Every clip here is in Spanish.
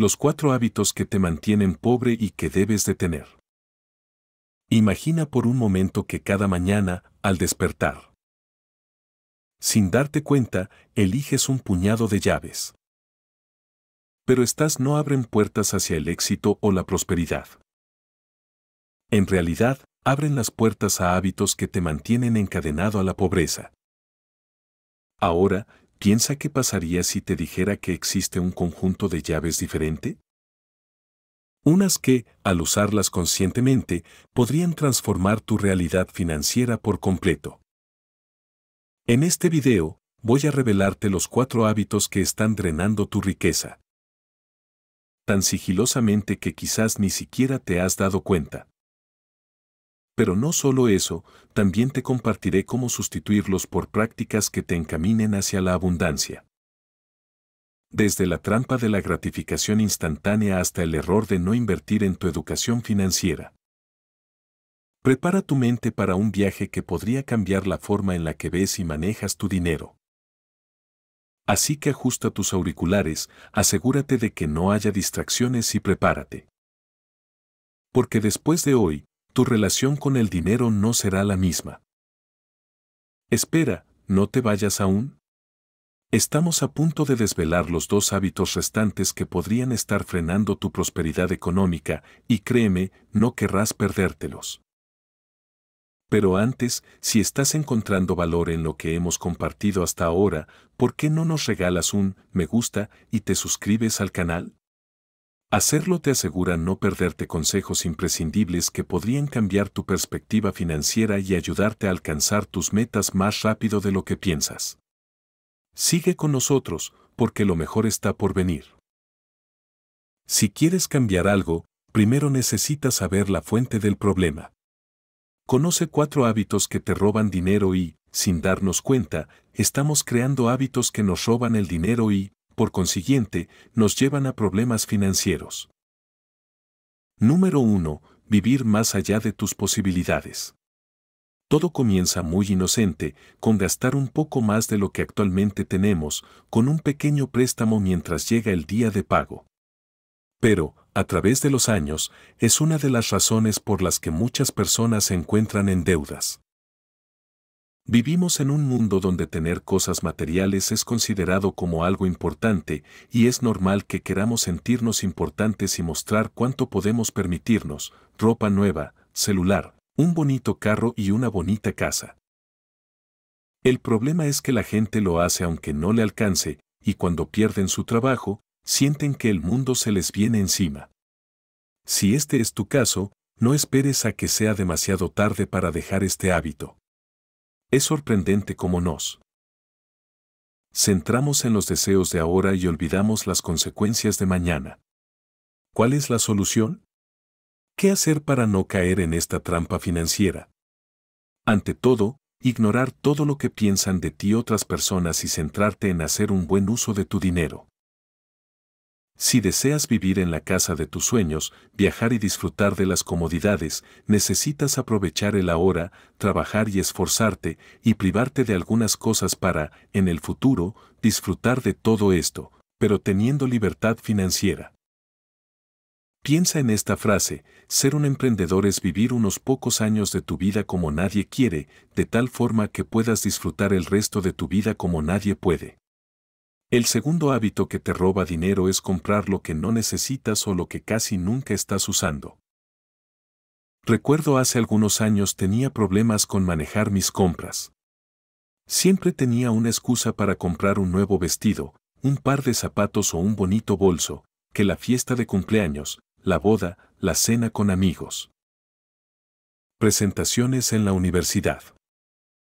Los cuatro hábitos que te mantienen pobre y que debes de tener. Imagina por un momento que cada mañana, al despertar, sin darte cuenta, eliges un puñado de llaves. Pero estas no abren puertas hacia el éxito o la prosperidad. En realidad, abren las puertas a hábitos que te mantienen encadenado a la pobreza. Ahora, ¿Piensa qué pasaría si te dijera que existe un conjunto de llaves diferente? Unas que, al usarlas conscientemente, podrían transformar tu realidad financiera por completo. En este video, voy a revelarte los cuatro hábitos que están drenando tu riqueza. Tan sigilosamente que quizás ni siquiera te has dado cuenta. Pero no solo eso, también te compartiré cómo sustituirlos por prácticas que te encaminen hacia la abundancia. Desde la trampa de la gratificación instantánea hasta el error de no invertir en tu educación financiera. Prepara tu mente para un viaje que podría cambiar la forma en la que ves y manejas tu dinero. Así que ajusta tus auriculares, asegúrate de que no haya distracciones y prepárate. Porque después de hoy, tu relación con el dinero no será la misma. Espera, no te vayas aún. Estamos a punto de desvelar los dos hábitos restantes que podrían estar frenando tu prosperidad económica y créeme, no querrás perdértelos. Pero antes, si estás encontrando valor en lo que hemos compartido hasta ahora, ¿por qué no nos regalas un me gusta y te suscribes al canal? Hacerlo te asegura no perderte consejos imprescindibles que podrían cambiar tu perspectiva financiera y ayudarte a alcanzar tus metas más rápido de lo que piensas. Sigue con nosotros, porque lo mejor está por venir. Si quieres cambiar algo, primero necesitas saber la fuente del problema. Conoce cuatro hábitos que te roban dinero y, sin darnos cuenta, estamos creando hábitos que nos roban el dinero y, por consiguiente, nos llevan a problemas financieros. Número 1. Vivir más allá de tus posibilidades. Todo comienza muy inocente, con gastar un poco más de lo que actualmente tenemos, con un pequeño préstamo mientras llega el día de pago. Pero, a través de los años, es una de las razones por las que muchas personas se encuentran en deudas. Vivimos en un mundo donde tener cosas materiales es considerado como algo importante y es normal que queramos sentirnos importantes y mostrar cuánto podemos permitirnos, ropa nueva, celular, un bonito carro y una bonita casa. El problema es que la gente lo hace aunque no le alcance, y cuando pierden su trabajo, sienten que el mundo se les viene encima. Si este es tu caso, no esperes a que sea demasiado tarde para dejar este hábito. Es sorprendente cómo nos centramos en los deseos de ahora y olvidamos las consecuencias de mañana. ¿Cuál es la solución? ¿Qué hacer para no caer en esta trampa financiera? Ante todo, ignorar todo lo que piensan de ti otras personas y centrarte en hacer un buen uso de tu dinero. Si deseas vivir en la casa de tus sueños, viajar y disfrutar de las comodidades, necesitas aprovechar el ahora, trabajar y esforzarte, y privarte de algunas cosas para, en el futuro, disfrutar de todo esto, pero teniendo libertad financiera. Piensa en esta frase, ser un emprendedor es vivir unos pocos años de tu vida como nadie quiere, de tal forma que puedas disfrutar el resto de tu vida como nadie puede. El segundo hábito que te roba dinero es comprar lo que no necesitas o lo que casi nunca estás usando. Recuerdo hace algunos años tenía problemas con manejar mis compras. Siempre tenía una excusa para comprar un nuevo vestido, un par de zapatos o un bonito bolso, que la fiesta de cumpleaños, la boda, la cena con amigos. Presentaciones en la universidad.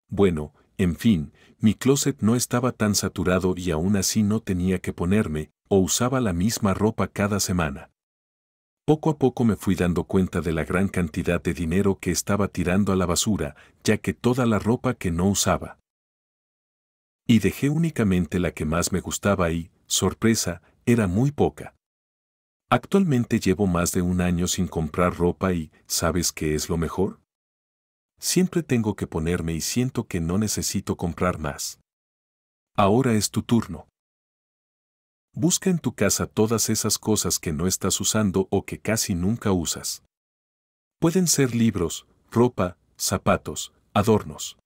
Bueno, en fin, mi closet no estaba tan saturado y aún así no tenía que ponerme, o usaba la misma ropa cada semana. Poco a poco me fui dando cuenta de la gran cantidad de dinero que estaba tirando a la basura, ya que toda la ropa que no usaba. Y dejé únicamente la que más me gustaba y, sorpresa, era muy poca. Actualmente llevo más de un año sin comprar ropa y, ¿sabes qué es lo mejor? Siempre tengo que ponerme y siento que no necesito comprar más. Ahora es tu turno. Busca en tu casa todas esas cosas que no estás usando o que casi nunca usas. Pueden ser libros, ropa, zapatos, adornos.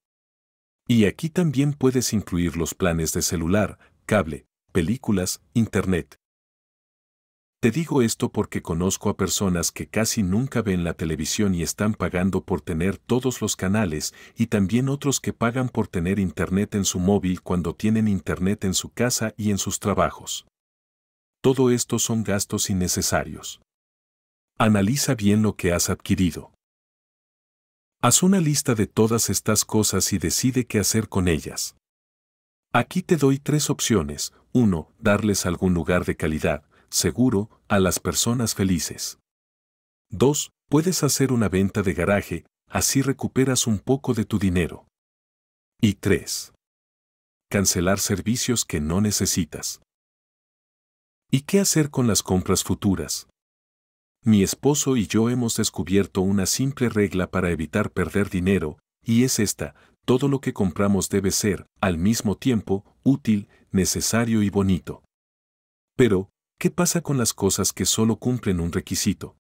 Y aquí también puedes incluir los planes de celular, cable, películas, internet, te digo esto porque conozco a personas que casi nunca ven la televisión y están pagando por tener todos los canales y también otros que pagan por tener internet en su móvil cuando tienen internet en su casa y en sus trabajos. Todo esto son gastos innecesarios. Analiza bien lo que has adquirido. Haz una lista de todas estas cosas y decide qué hacer con ellas. Aquí te doy tres opciones. 1. Darles algún lugar de calidad seguro, a las personas felices. 2. Puedes hacer una venta de garaje, así recuperas un poco de tu dinero. Y 3. Cancelar servicios que no necesitas. ¿Y qué hacer con las compras futuras? Mi esposo y yo hemos descubierto una simple regla para evitar perder dinero, y es esta, todo lo que compramos debe ser, al mismo tiempo, útil, necesario y bonito. Pero, ¿Qué pasa con las cosas que solo cumplen un requisito?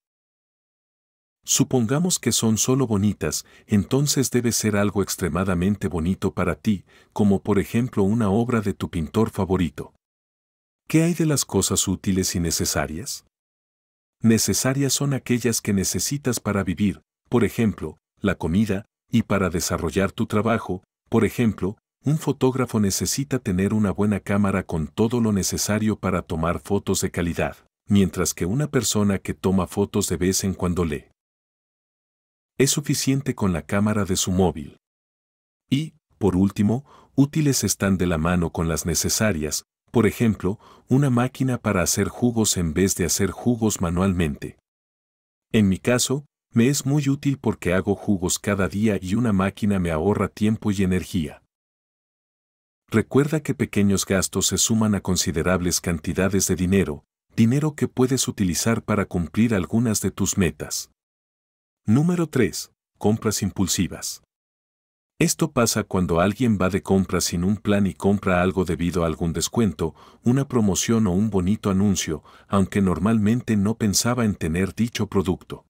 Supongamos que son solo bonitas, entonces debe ser algo extremadamente bonito para ti, como por ejemplo una obra de tu pintor favorito. ¿Qué hay de las cosas útiles y necesarias? Necesarias son aquellas que necesitas para vivir, por ejemplo, la comida, y para desarrollar tu trabajo, por ejemplo, un fotógrafo necesita tener una buena cámara con todo lo necesario para tomar fotos de calidad, mientras que una persona que toma fotos de vez en cuando lee. Es suficiente con la cámara de su móvil. Y, por último, útiles están de la mano con las necesarias, por ejemplo, una máquina para hacer jugos en vez de hacer jugos manualmente. En mi caso, me es muy útil porque hago jugos cada día y una máquina me ahorra tiempo y energía. Recuerda que pequeños gastos se suman a considerables cantidades de dinero, dinero que puedes utilizar para cumplir algunas de tus metas. Número 3. Compras impulsivas. Esto pasa cuando alguien va de compras sin un plan y compra algo debido a algún descuento, una promoción o un bonito anuncio, aunque normalmente no pensaba en tener dicho producto.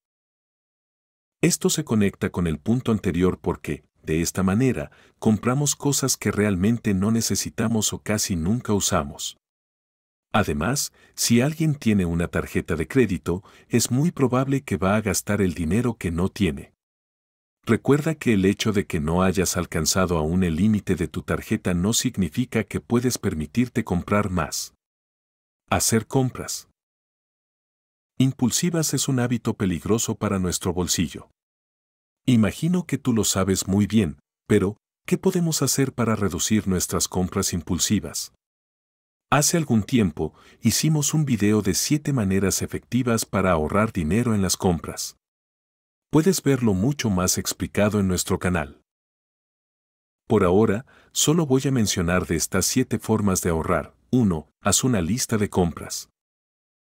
Esto se conecta con el punto anterior porque, de esta manera, compramos cosas que realmente no necesitamos o casi nunca usamos. Además, si alguien tiene una tarjeta de crédito, es muy probable que va a gastar el dinero que no tiene. Recuerda que el hecho de que no hayas alcanzado aún el límite de tu tarjeta no significa que puedes permitirte comprar más. Hacer compras. Impulsivas es un hábito peligroso para nuestro bolsillo. Imagino que tú lo sabes muy bien, pero, ¿qué podemos hacer para reducir nuestras compras impulsivas? Hace algún tiempo, hicimos un video de 7 maneras efectivas para ahorrar dinero en las compras. Puedes verlo mucho más explicado en nuestro canal. Por ahora, solo voy a mencionar de estas 7 formas de ahorrar. 1. Haz una lista de compras.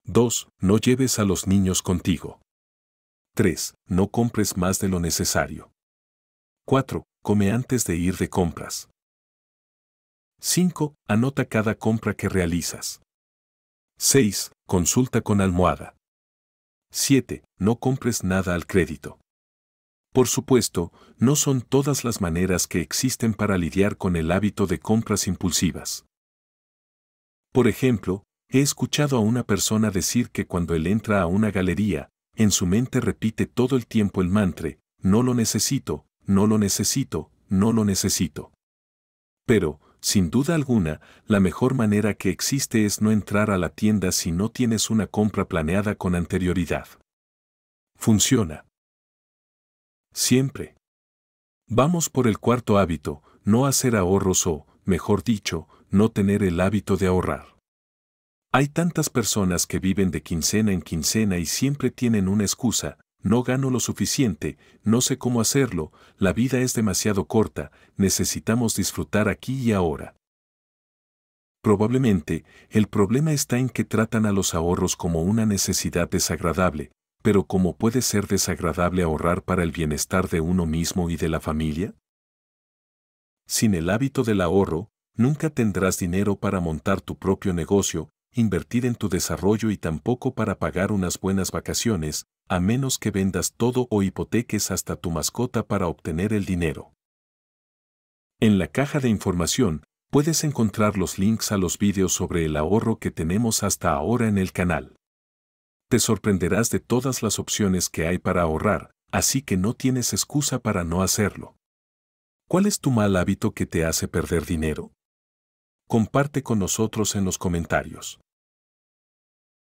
2. No lleves a los niños contigo. 3. No compres más de lo necesario. 4. Come antes de ir de compras. 5. Anota cada compra que realizas. 6. Consulta con almohada. 7. No compres nada al crédito. Por supuesto, no son todas las maneras que existen para lidiar con el hábito de compras impulsivas. Por ejemplo, he escuchado a una persona decir que cuando él entra a una galería, en su mente repite todo el tiempo el mantra, no lo necesito, no lo necesito, no lo necesito. Pero, sin duda alguna, la mejor manera que existe es no entrar a la tienda si no tienes una compra planeada con anterioridad. Funciona. Siempre. Vamos por el cuarto hábito, no hacer ahorros o, mejor dicho, no tener el hábito de ahorrar. Hay tantas personas que viven de quincena en quincena y siempre tienen una excusa, no gano lo suficiente, no sé cómo hacerlo, la vida es demasiado corta, necesitamos disfrutar aquí y ahora. Probablemente, el problema está en que tratan a los ahorros como una necesidad desagradable, pero ¿cómo puede ser desagradable ahorrar para el bienestar de uno mismo y de la familia? Sin el hábito del ahorro, nunca tendrás dinero para montar tu propio negocio, invertir en tu desarrollo y tampoco para pagar unas buenas vacaciones, a menos que vendas todo o hipoteques hasta tu mascota para obtener el dinero. En la caja de información, puedes encontrar los links a los vídeos sobre el ahorro que tenemos hasta ahora en el canal. Te sorprenderás de todas las opciones que hay para ahorrar, así que no tienes excusa para no hacerlo. ¿Cuál es tu mal hábito que te hace perder dinero? Comparte con nosotros en los comentarios.